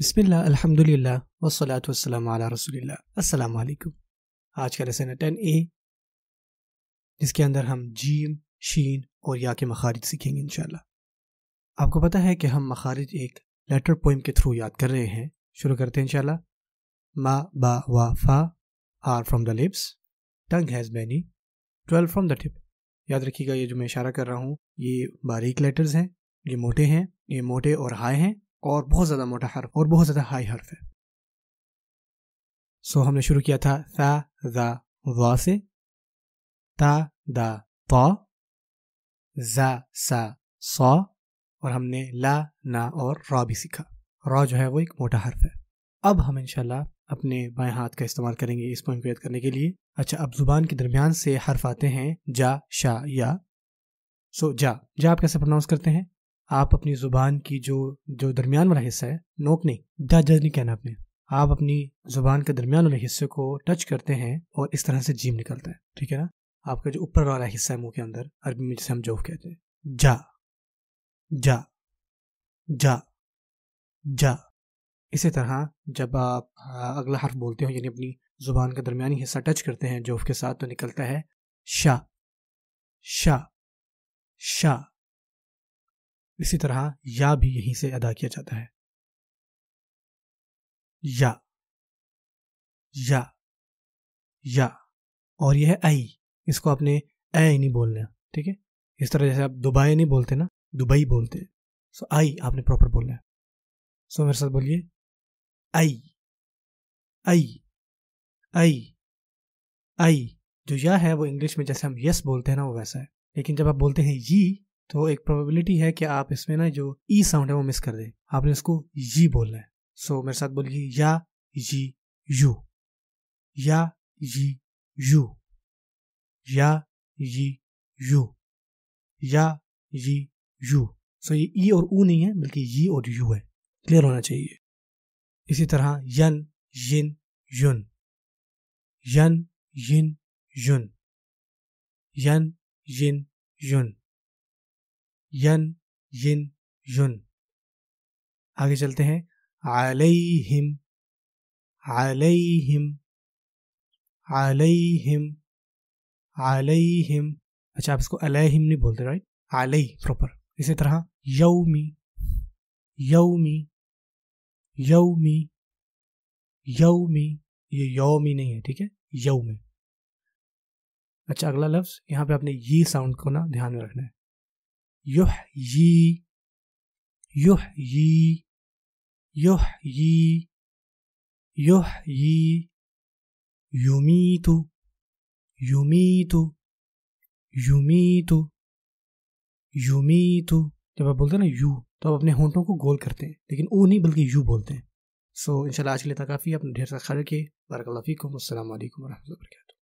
बिस्मिल्लाह अल्हम्दुलिल्लाह वस्सलातु वस्सलाम अला रसूलिल्लाह अस्सलाम वालेकुम आज का लेसन है टेन ए जिसके अंदर हम जीम शीन और या के मखारिज सीखेंगे इंशाल्लाह आपको पता है कि हम मखारिज एक लेटर पोइम के थ्रू याद कर रहे हैं शुरू करते हैं इंशाल्लाह मा बा वा फा R from the lips tongue has many twelve from the tip याद रखिएगा ये जो मैं इशारा कर रहा हूँ ये बारीक लेटर्स हैं ये मोटे हैं ये मोटे और हाई हैं और बहुत ज़्यादा मोटा हर्फ और बहुत ज़्यादा हाई हर्फ है सो हमने शुरू किया था सा दा वा से ता दा पा जा सा सौ और हमने ला ना और रॉ भी सीखा रॉ जो है वो एक मोटा हर्फ है अब हम इनशाला अपने बाएं हाथ का इस्तेमाल करेंगे इस पॉइंट को याद करने के लिए अच्छा अब जुबान के दरमियान से हर्फ आते हैं जा शा या सो जा जा आप कैसे प्रोनाउंस करते हैं आप अपनी ज़ुबान की जो जो दरमियान वाला हिस्सा है नोक नहीं जज नहीं कहना आपने आप अपनी ज़ुबान के दरमियान वाले हिस्से को टच करते हैं और इस तरह से जीम निकलता है ठीक है ना आपका जो ऊपर वाला हिस्सा है मुंह के अंदर अरबी में जिसे हम जोफ कहते हैं जा जा जा जा इसी तरह जब आप अगला हर्फ बोलते हो यानी अपनी ज़ुबान का दरमियानी हिस्सा टच करते हैं जोफ के साथ तो निकलता है शाह शाह शाह इसी तरह या भी यहीं से अदा किया जाता है या या या और यह है आई इसको आपने ए नहीं बोलना ठीक है इस तरह जैसे आप दुबई नहीं बोलते ना दुबई बोलते सो आई आपने प्रॉपर बोलना है सो मेरे साथ बोलिए आई आई आई आई जो या है वो इंग्लिश में जैसे हम यस बोलते हैं ना वो वैसा है लेकिन जब आप बोलते हैं यी तो एक प्रोबेबिलिटी है कि आप इसमें ना जो ई e साउंड है वो मिस कर दें आपने इसको जी बोलना है सो मेरे साथ बोलिए या जी यू या जी यू या जी यू या जी यू सो ये ई e और ऊ नहीं है बल्कि यी और यू है क्लियर होना चाहिए इसी तरह यन यिन युन यन यिन युन यन यिन युन यन यिन युन आगे चलते हैं आलई हिम आलई हिम अच्छा आप इसको अलहिम नहीं बोलते राइट आलई प्रॉपर इसी तरह यौमी यौमी यौमी यौमी ये यौमी नहीं है ठीक है यौमी अच्छा अगला लफ्ज़ यहाँ पे आपने ये साउंड को ना ध्यान में रखना है يحيي يحيي يحيي يحيي يميت يميت يميت يميت जब आप बोलते हैं ना यू तो आप अपने होंठों को गोल करते हैं लेकिन ओ नहीं बल्कि यू बोलते हैं सो so, इंशाल्लाह आज के लिए इतना काफ़ी अपने ढेर सा खा रखिए बारकल्ला फ़ीकुम असल वरहमल वर्क